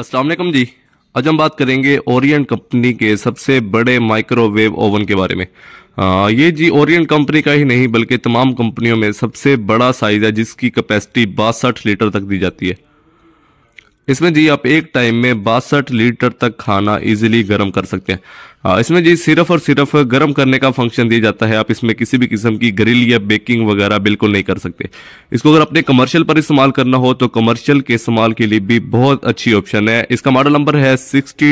असलम जी आज हम बात करेंगे ओरियंट कंपनी के सबसे बड़े माइक्रोवेव ओवन के बारे में आ, ये जी ओरियंट कंपनी का ही नहीं बल्कि तमाम कंपनियों में सबसे बड़ा साइज है जिसकी कैपेसिटी बासठ लीटर तक दी जाती है इसमें जी आप एक टाइम में बासठ लीटर तक खाना इजीली गर्म कर सकते हैं इसमें जी सिर्फ और सिर्फ गर्म करने का फंक्शन दिया जाता है आप इसमें किसी भी किस्म की ग्रिल या बेकिंग वगैरह बिल्कुल नहीं कर सकते इसको अगर अपने कमर्शियल पर इस्तेमाल करना हो तो कमर्शियल के इस्तेमाल के लिए भी बहुत अच्छी ऑप्शन है इसका मॉडल नंबर है सिक्सटी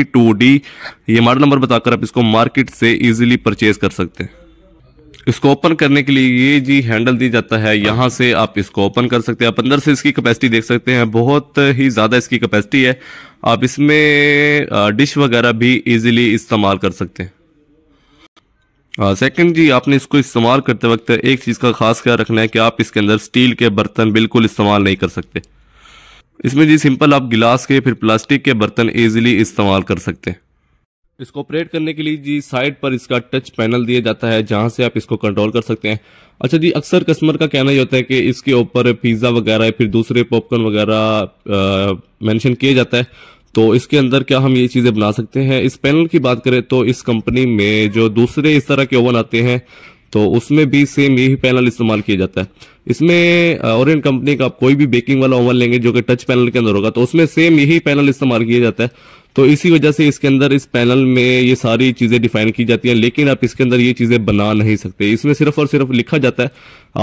ये मॉडल नंबर बताकर आप इसको मार्केट से ईजिली परचेज कर सकते हैं इसको ओपन करने के लिए ये जी हैंडल दी जाता है यहाँ से आप इसको ओपन कर सकते हैं आप अंदर से इसकी कैपेसिटी देख सकते हैं बहुत ही ज़्यादा इसकी कैपेसिटी है आप इसमें डिश वगैरह भी इजीली इस्तेमाल कर सकते हैं सेकंड जी आपने इसको इस्तेमाल करते वक्त एक चीज़ का खास ख्याल रखना है कि आप इसके अंदर स्टील के बर्तन बिल्कुल इस्तेमाल नहीं कर सकते इसमें जी सिंपल आप गिलास के फिर प्लास्टिक के बर्तन ईजिली इस्तेमाल कर सकते हैं इसको ऑपरेट करने के लिए जी साइड पर इसका टच पैनल दिया जाता है जहां से आप इसको कंट्रोल कर सकते हैं अच्छा जी अक्सर कस्टमर का कहना ही होता है कि इसके ऊपर पिज्ज़ा वगैरह फिर दूसरे पॉपकॉर्न वगैरह मेंशन किया जाता है तो इसके अंदर क्या हम ये चीज़ें बना सकते हैं इस पैनल की बात करें तो इस कंपनी में जो दूसरे इस तरह के ओवन आते हैं तो उसमें भी सेम यही पैनल इस्तेमाल किया जाता है इसमें ओरियन कंपनी का आप कोई भी बेकिंग वाला ओवन लेंगे जो कि टच पैनल के अंदर होगा तो उसमें सेम यही पैनल इस्तेमाल किया जाता है तो इसी वजह से इसके अंदर इस पैनल में ये सारी चीज़ें डिफाइन की जाती हैं लेकिन आप इसके अंदर ये चीज़ें बना नहीं सकते इसमें सिर्फ और सिर्फ लिखा जाता है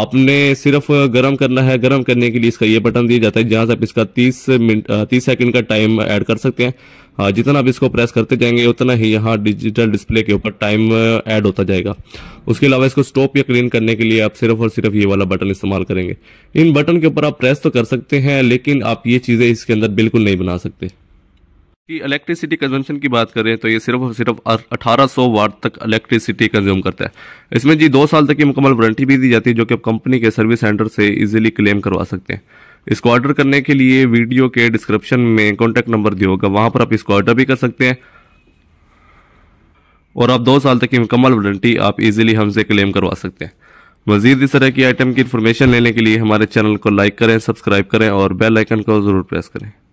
आपने सिर्फ गर्म करना है गर्म करने के लिए इसका ये बटन दिया जाता है जहाँ से आप इसका तीस मिनट तीस सेकंड का टाइम ऐड कर सकते हैं जितना आप इसको प्रेस करते जाएंगे उतना ही यहाँ डिजिटल डिस्प्ले के ऊपर टाइम ऐड होता जाएगा उसके अलावा इसको स्टॉप या क्लीन करने के लिए आप सिर्फ और सिर्फ ये वाला बटन इस्तेमाल करेंगे इन बटन के ऊपर आप प्रेस तो कर सकते हैं लेकिन आप ये चीज़ें इसके अंदर बिल्कुल नहीं बना सकते कि इलेक्ट्रिसिटी कंजम्पशन की बात करें तो ये सिर्फ और सिर्फ 1800 वाट तक इलेक्ट्रिसिटी कंज्यूम करता है इसमें जी दो साल तक की मुकम्मल वारंटी भी दी जाती है जो कि आप कंपनी के सर्विस सेंटर से इजीली क्लेम करवा सकते हैं इसको ऑर्डर करने के लिए वीडियो के डिस्क्रिप्शन में कॉन्टैक्ट नंबर दिया होगा वहाँ पर आप इसको ऑर्डर भी कर सकते हैं और आप दो साल तक की मुकम्मल वारंटी आप इजिली हमसे क्लेम करवा सकते हैं मजीद इस तरह की आइटम की इन्फॉर्मेशन लेने के लिए हमारे चैनल को लाइक करें सब्सक्राइब करें और बेल आइकन को ज़रूर प्रेस करें